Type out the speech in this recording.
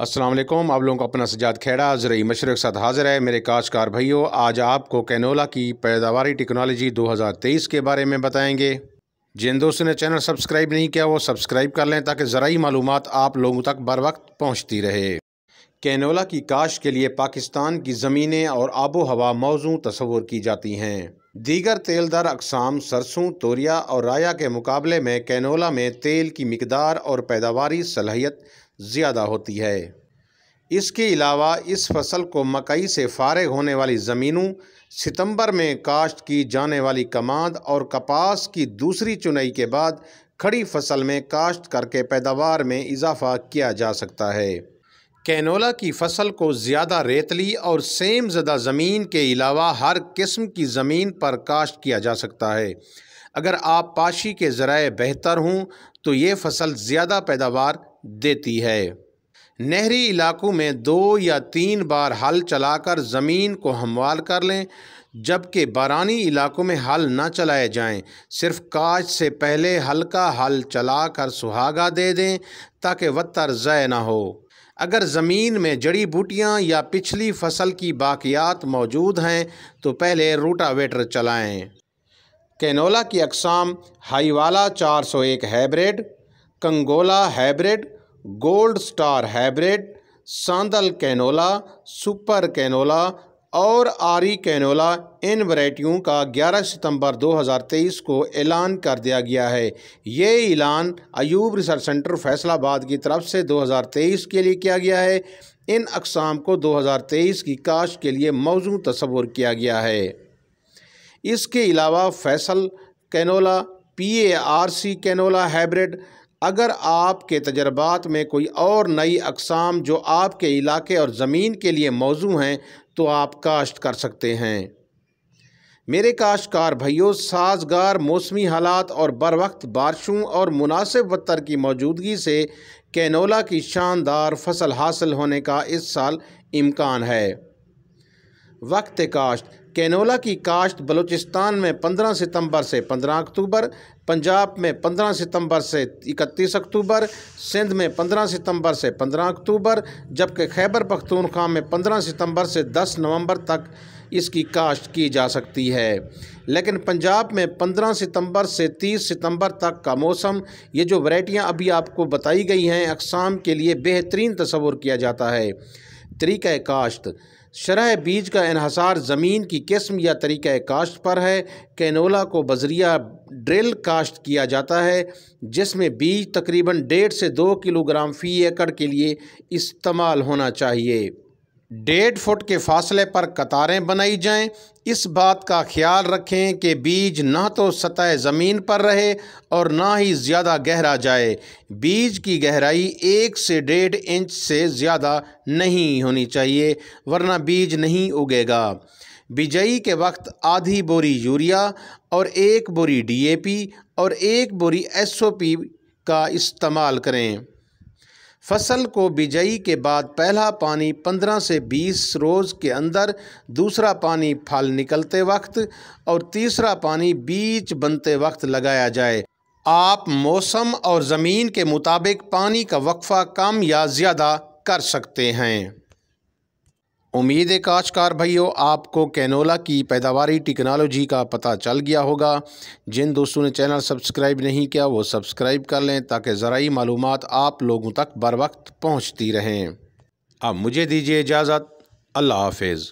असलम आप लोगों को अपना सजाद खेड़ा जरिए मशरक साथ हाज़िर है मेरे काशकार भाइयों आज आपको कैनोला की पैदावारी टेक्नोलॉजी 2023 के बारे में बताएंगे जिन दोस्तों ने चैनल सब्सक्राइब नहीं किया वो सब्सक्राइब कर लें ताकि ज़रूरी मालूम आप लोगों तक बर वक्त पहुँचती रहे कैनोला की काश के लिए पाकिस्तान की ज़मीनें और आबो हवा मौजू तस्वूर की जाती हैं दीगर तेलदार अकसाम सरसों तोरिया और राया के मुकाबले में कैनोला में तेल की मकदार और पैदावारी सलाहियत ज़्यादा होती है इसके अलावा इस फसल को मकई से फारग होने वाली ज़मीनों सितंबर में काश्त की जाने वाली कमाद और कपास की दूसरी चुनाई के बाद खड़ी फसल में काश्त करके पैदावार में इजाफा किया जा सकता है कैनोला की फसल को ज़्यादा रेतली और सेम ज़दा ज़मीन के अलावा हर किस्म की ज़मीन पर काश्त किया जा सकता है अगर आप पाशी के ज़रा बेहतर हों तो ये फसल ज़्यादा पैदावार देती है नहरी इलाकों में दो या तीन बार हल चलाकर ज़मीन को हमवाल कर लें जबकि बारानी इलाकों में हल ना चलाए जाएं, सिर्फ काज से पहले हल्का हल चलाकर सुहागा दे दें ताकि वत्तर ज़य ना हो अगर ज़मीन में जड़ी बूटियाँ या पिछली फसल की बाक़ियात मौजूद हैं तो पहले रोटावेटर चलाएं। कैनोला की अकसाम हाईवाला 401 हाइब्रिड कंगोला हैब्रेड गोल्ड स्टार हाइब्रिड सांदल कैनोला सुपर कैनोला और आरी कैनोला इन वैरायटियों का 11 सितंबर 2023 को ऐलान कर दिया गया है ये ऐलान अयूब रिसर्च सेंटर फैसलाबाद की तरफ से 2023 के लिए किया गया है इन अकसाम को 2023 की काश के लिए मौजू तस्वुर किया गया है इसके अलावा Faisal canola P A R C canola hybrid अगर आपके तजर्बात में कोई और नई अकसाम जो आपके इलाके और ज़मीन के लिए मौजू हैं तो आप काश्त कर सकते हैं मेरे काश्तकार भैयों साजगार मौसमी हालात और बर वक्त बारिशों और मुनासिब बत्तर की मौजूदगी से कैनोला की शानदार फसल हासिल होने का इस साल इम्कान है वक्त काश्त कैनोला की काश्त बलूचिस्तान में 15 सितंबर से 15 अक्टूबर पंजाब में 15 सितंबर से 31 अक्टूबर सिंध में 15 सितंबर से 15 अक्टूबर जबकि खैबर पख्तूनख्वा में 15 सितंबर से 10 नवंबर तक इसकी काश्त की जा सकती है लेकिन पंजाब में 15 सितंबर से 30 सितंबर तक का मौसम ये जो वैरायटियाँ अभी आपको बताई गई हैं अकसाम के लिए बेहतरीन तस्वूर किया जाता है तरीक़ काश्त शरह बीज का इहसार ज़मीन की किस्म या तरीक़ काश्त पर है कैनोला को बजरिया ड्रिल काश्त किया जाता है जिसमें बीज तकरीबन डेढ़ से दो किलोग्राम फ़ी एकड़ के लिए इस्तेमाल होना चाहिए डेढ़ फुट के फासले पर कतारें बनाई जाएं। इस बात का ख्याल रखें कि बीज ना तो सतह ज़मीन पर रहे और ना ही ज़्यादा गहरा जाए बीज की गहराई एक से डेढ़ इंच से ज़्यादा नहीं होनी चाहिए वरना बीज नहीं उगेगा बिजई के वक्त आधी बोरी यूरिया और एक बोरी डीएपी और एक बोरी एसओपी का इस्तेमाल करें फसल को बिजई के बाद पहला पानी 15 से 20 रोज़ के अंदर दूसरा पानी फल निकलते वक्त और तीसरा पानी बीज बनते वक्त लगाया जाए आप मौसम और ज़मीन के मुताबिक पानी का वक्फ़ा कम या ज़्यादा कर सकते हैं उम्मीद है काशकार भाइयों आपको कैनोला की पैदावारी टेक्नोलॉजी का पता चल गया होगा जिन दोस्तों ने चैनल सब्सक्राइब नहीं किया वो सब्सक्राइब कर लें ताकि ज़रूरी मालूम आप लोगों तक बर वक्त पहुँचती रहें अब मुझे दीजिए इजाज़त अल्लाह हाफिज़